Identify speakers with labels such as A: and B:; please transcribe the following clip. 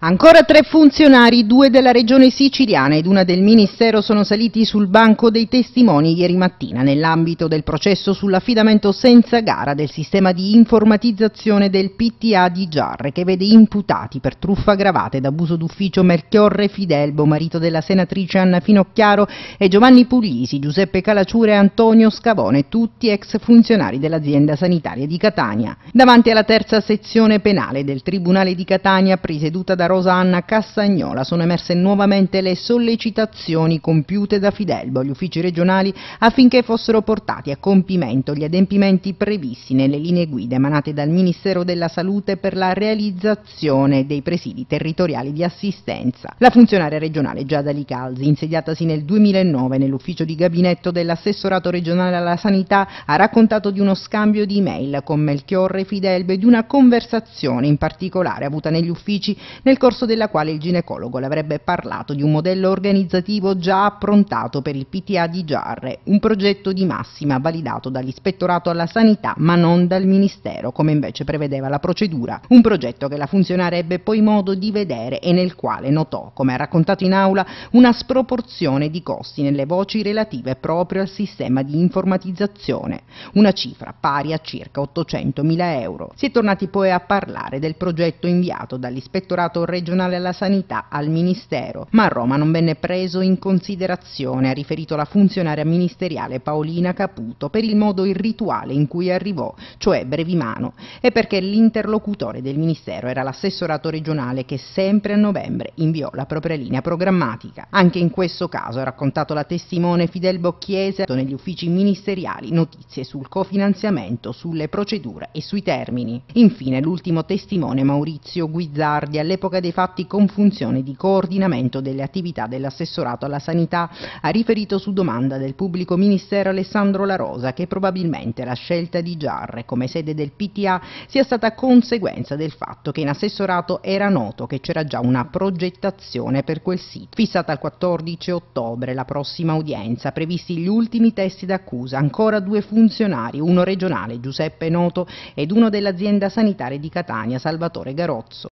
A: Ancora tre funzionari, due della regione siciliana ed una del Ministero, sono saliti sul banco dei testimoni ieri mattina nell'ambito del processo sull'affidamento senza gara del sistema di informatizzazione del PTA di Giarre che vede imputati per truffa aggravata ed abuso d'ufficio Melchiorre Fidelbo, marito della senatrice Anna Finocchiaro e Giovanni Puglisi, Giuseppe Calaciure e Antonio Scavone, tutti ex funzionari dell'azienda sanitaria di Catania. Davanti alla terza sezione penale del Tribunale di Catania, presieduta da Rosanna Cassagnola sono emerse nuovamente le sollecitazioni compiute da Fidelbo agli uffici regionali affinché fossero portati a compimento gli adempimenti previsti nelle linee guida emanate dal Ministero della Salute per la realizzazione dei presidi territoriali di assistenza. La funzionaria regionale Giada Licalzi, insediatasi nel 2009 nell'ufficio di gabinetto dell'assessorato regionale alla sanità, ha raccontato di uno scambio di email con Melchiorre Fidelbo e di una conversazione in particolare avuta negli uffici nel corso della quale il ginecologo le avrebbe parlato di un modello organizzativo già approntato per il PTA di Giarre, un progetto di massima validato dall'Ispettorato alla Sanità ma non dal Ministero, come invece prevedeva la procedura, un progetto che la funzionaria ebbe poi modo di vedere e nel quale notò, come ha raccontato in aula, una sproporzione di costi nelle voci relative proprio al sistema di informatizzazione, una cifra pari a circa 800.000 euro. Si è tornati poi a parlare del progetto inviato dall'Ispettorato regionale alla sanità al Ministero, ma a Roma non venne preso in considerazione, ha riferito la funzionaria ministeriale Paolina Caputo, per il modo irrituale in cui arrivò, cioè Brevimano, e perché l'interlocutore del Ministero era l'assessorato regionale che sempre a novembre inviò la propria linea programmatica. Anche in questo caso, ha raccontato la testimone Fidel Bocchiese, negli uffici ministeriali notizie sul cofinanziamento, sulle procedure e sui termini. Infine l'ultimo testimone Maurizio Guizzardi all'epoca dell'epilogo dei fatti con funzione di coordinamento delle attività dell'assessorato alla sanità, ha riferito su domanda del pubblico ministero Alessandro La Rosa che probabilmente la scelta di Giarre come sede del PTA sia stata conseguenza del fatto che in assessorato era noto che c'era già una progettazione per quel sito, fissata al 14 ottobre la prossima udienza, previsti gli ultimi testi d'accusa, ancora due funzionari, uno regionale Giuseppe Noto ed uno dell'azienda sanitaria di Catania Salvatore Garozzo.